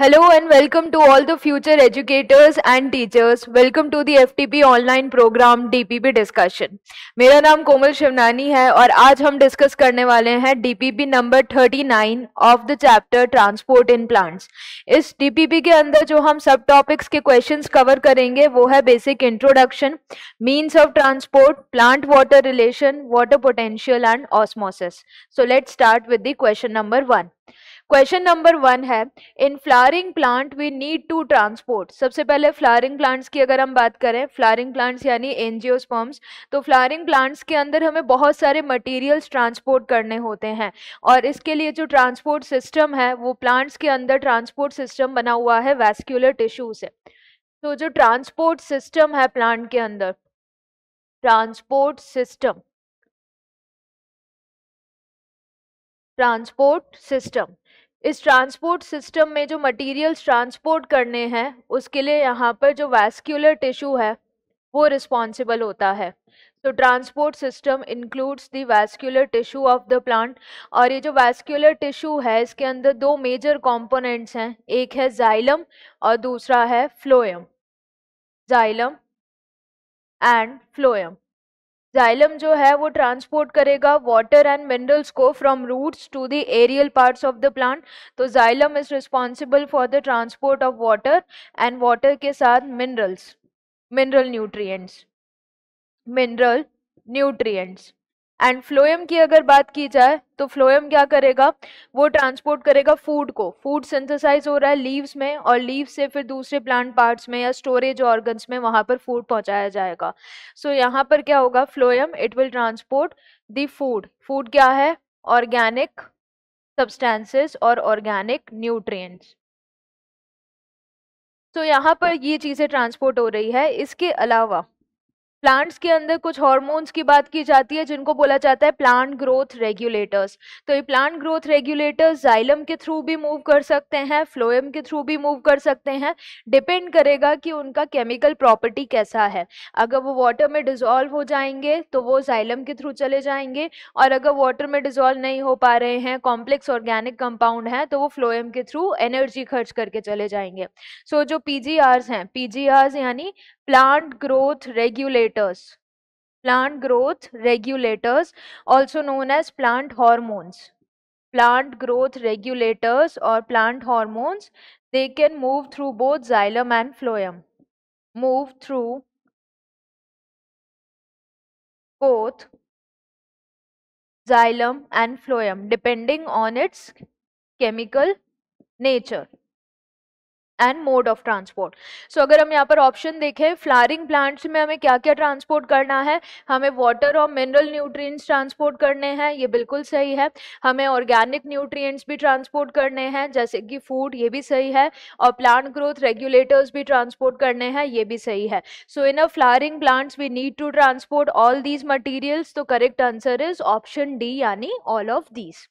Hello and welcome to all the future educators and teachers. Welcome to the FTP online program DPP discussion. मेरा नाम कोमल शिवनानी है और आज हम डिस्कस करने वाले हैं DPP number 39 of the chapter transport in plants इस DPP के अंदर जो हम सब टॉपिक्स के क्वेश्चंस कवर करेंगे वो है basic introduction means of transport plant water relation water potential and osmosis so let start with the question number one question number one है in flowering plant we need to transport सबसे पहले flowering plants की अगर हम बात करें flowering plants यानी angiosperms तो फ्लारिंग प्लांट्स के अंदर हमें बहुत सारे मटेरियल्स ट्रांसपोर्ट करने होते हैं और इसके लिए जो ट्रांसपोर्ट सिस्टम है वो प्लांट्स के अंदर ट्रांसपोर्ट सिस्टम बना हुआ है वेस्क्यूलर टिश्यू से तो जो ट्रांसपोर्ट सिस्टम है प्लांट के अंदर ट्रांसपोर्ट सिस्टम ट्रांसपोर्ट सिस्टम इस ट्रांसपोर्ट सिस्टम में जो मटेरियल्स ट्रांसपोर्ट करने हैं उसके लिए यहाँ पर जो वैस्क्यूलर टिश्यू है वो रिस्पॉन्सिबल होता है तो transport system includes the vascular tissue of the plant और ये जो वैस्क्यूलर टिश्यू है इसके अंदर दो मेजर कॉम्पोनेंट्स हैं एक है जाइलम और दूसरा है phloem xylem and phloem xylem जो है वो ट्रांसपोर्ट करेगा वाटर एंड मिनरल्स को from roots to the aerial parts of the plant तो xylem is responsible for the transport of water and water के साथ minerals mineral nutrients mineral nutrients and phloem की अगर बात की जाए तो फ्लोएम क्या करेगा वो ट्रांसपोर्ट करेगा फूड को फूड सिंथेसाइज हो रहा है लीव्स में और लीव्स से फिर दूसरे प्लांट पार्ट्स में या स्टोरेज ऑर्गन्स में वहाँ पर फूड पहुँचाया जाएगा सो so, यहाँ पर क्या होगा phloem it will transport the food food क्या है ऑर्गेनिक सब्सटेंसेस और ऑर्गेनिक न्यूट्रिय तो यहाँ पर ये चीज़ें ट्रांसपोर्ट हो रही है इसके अलावा प्लांट्स के अंदर कुछ हार्मोन्स की बात की जाती है जिनको बोला जाता है प्लांट ग्रोथ रेगुलेटर्स तो ये प्लांट ग्रोथ रेगुलेटर्स जाइलम के थ्रू भी मूव कर सकते हैं फ्लोएम के थ्रू भी मूव कर सकते हैं डिपेंड करेगा कि उनका केमिकल प्रॉपर्टी कैसा है अगर वो वाटर में डिजॉल्व हो जाएंगे तो वो जाइलम के थ्रू चले जाएंगे और अगर वाटर में डिजॉल्व नहीं हो पा रहे हैं कॉम्प्लेक्स ऑर्गेनिक कंपाउंड हैं तो वो फ्लोएम के थ्रू एनर्जी खर्च करके चले जाएंगे सो so, जो पी हैं पी यानी plant growth regulators plant growth regulators also known as plant hormones plant growth regulators or plant hormones they can move through both xylem and phloem move through both xylem and phloem depending on its chemical nature and mode of transport so अगर हम यहाँ पर option देखें flowering plants में हमें क्या क्या transport करना है हमें वाटर और मिनरल न्यूट्रिएंट्स ट्रांसपोर्ट करने हैं ये बिल्कुल सही है हमें ऑर्गेनिक न्यूट्रिएंट्स भी ट्रांसपोर्ट करने हैं जैसे कि फूड ये भी सही है और प्लांट ग्रोथ रेगुलेटर्स भी ट्रांसपोर्ट करने हैं ये भी सही है so in uh flowering plants we need to transport all these materials तो correct answer is option D यानी ऑल ऑफ दीज